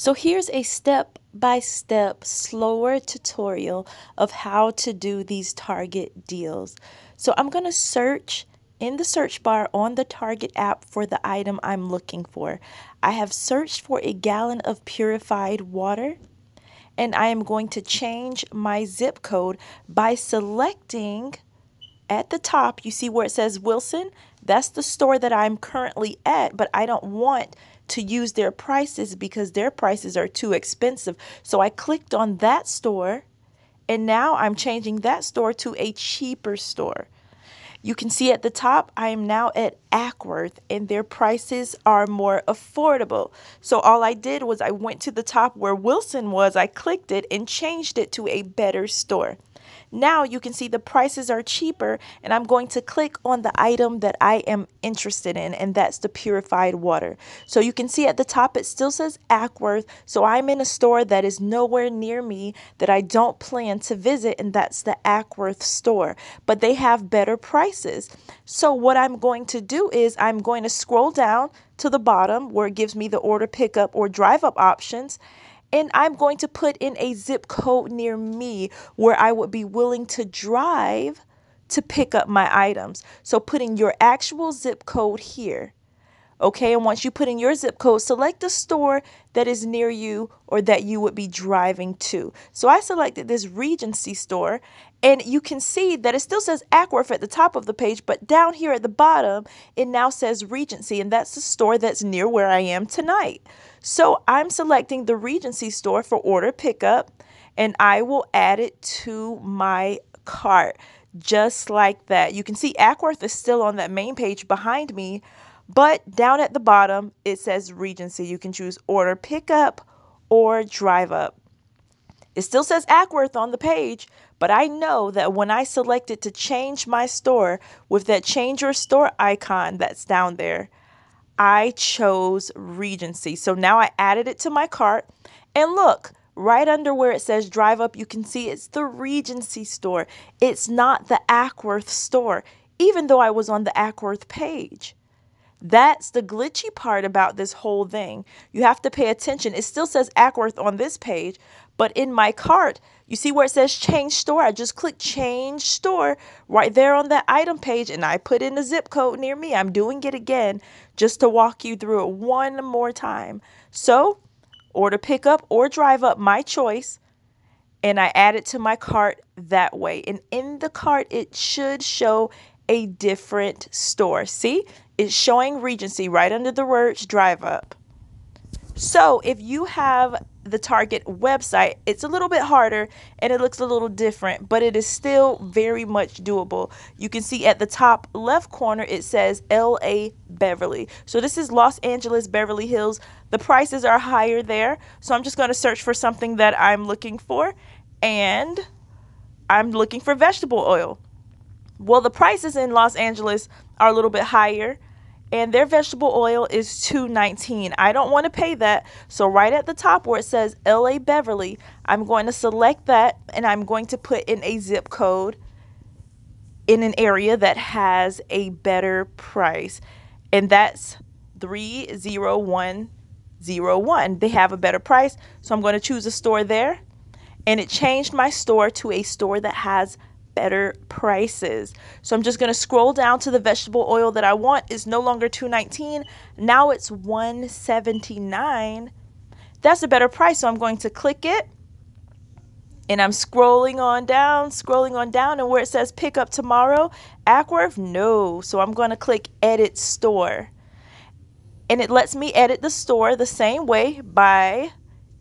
So here's a step-by-step -step slower tutorial of how to do these Target deals. So I'm going to search in the search bar on the Target app for the item I'm looking for. I have searched for a gallon of purified water and I am going to change my zip code by selecting at the top, you see where it says Wilson? That's the store that I'm currently at, but I don't want to use their prices because their prices are too expensive. So I clicked on that store and now I'm changing that store to a cheaper store. You can see at the top, I am now at Ackworth and their prices are more affordable. So all I did was I went to the top where Wilson was, I clicked it and changed it to a better store. Now you can see the prices are cheaper and I'm going to click on the item that I am interested in and that's the purified water. So you can see at the top it still says Ackworth. So I'm in a store that is nowhere near me that I don't plan to visit and that's the Ackworth store. But they have better prices. So what I'm going to do is I'm going to scroll down to the bottom where it gives me the order pickup or drive up options and I'm going to put in a zip code near me where I would be willing to drive to pick up my items. So putting your actual zip code here. Okay, and once you put in your zip code, select a store that is near you or that you would be driving to. So I selected this Regency store and you can see that it still says Ackworth at the top of the page, but down here at the bottom, it now says Regency, and that's the store that's near where I am tonight. So I'm selecting the Regency store for order pickup, and I will add it to my cart just like that. You can see Ackworth is still on that main page behind me, but down at the bottom, it says Regency. You can choose order pickup or drive up. It still says Ackworth on the page, but I know that when I selected to change my store with that change your store icon that's down there, I chose Regency. So now I added it to my cart and look, right under where it says drive up, you can see it's the Regency store. It's not the Ackworth store, even though I was on the Ackworth page. That's the glitchy part about this whole thing. You have to pay attention. It still says Ackworth on this page, but in my cart, you see where it says change store? I just click change store right there on the item page and I put in the zip code near me. I'm doing it again just to walk you through it one more time. So, order pick up or drive up, my choice and I add it to my cart that way. And in the cart, it should show a different store. See, it's showing Regency right under the words drive up. So if you have the Target website, it's a little bit harder and it looks a little different, but it is still very much doable. You can see at the top left corner it says LA Beverly. So this is Los Angeles Beverly Hills. The prices are higher there. So I'm just going to search for something that I'm looking for and I'm looking for vegetable oil. Well, the prices in Los Angeles are a little bit higher and their vegetable oil is 219 i don't want to pay that so right at the top where it says la beverly i'm going to select that and i'm going to put in a zip code in an area that has a better price and that's 30101 they have a better price so i'm going to choose a store there and it changed my store to a store that has better prices. So I'm just going to scroll down to the vegetable oil that I want is no longer 219, now it's 179. That's a better price, so I'm going to click it. And I'm scrolling on down, scrolling on down and where it says pick up tomorrow, Ackworth, no. So I'm going to click edit store. And it lets me edit the store the same way by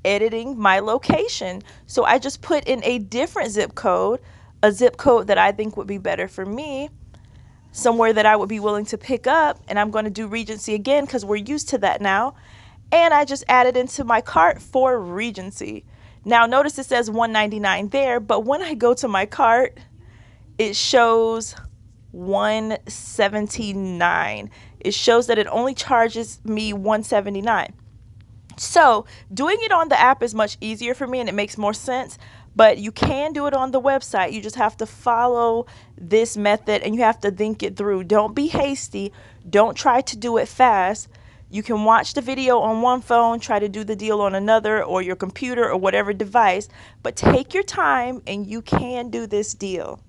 editing my location. So I just put in a different zip code a zip code that I think would be better for me, somewhere that I would be willing to pick up, and I'm going to do Regency again because we're used to that now. And I just added into my cart for Regency. Now notice it says 199 there, but when I go to my cart, it shows 179. It shows that it only charges me 179. So doing it on the app is much easier for me and it makes more sense, but you can do it on the website. You just have to follow this method and you have to think it through. Don't be hasty. Don't try to do it fast. You can watch the video on one phone, try to do the deal on another or your computer or whatever device, but take your time and you can do this deal.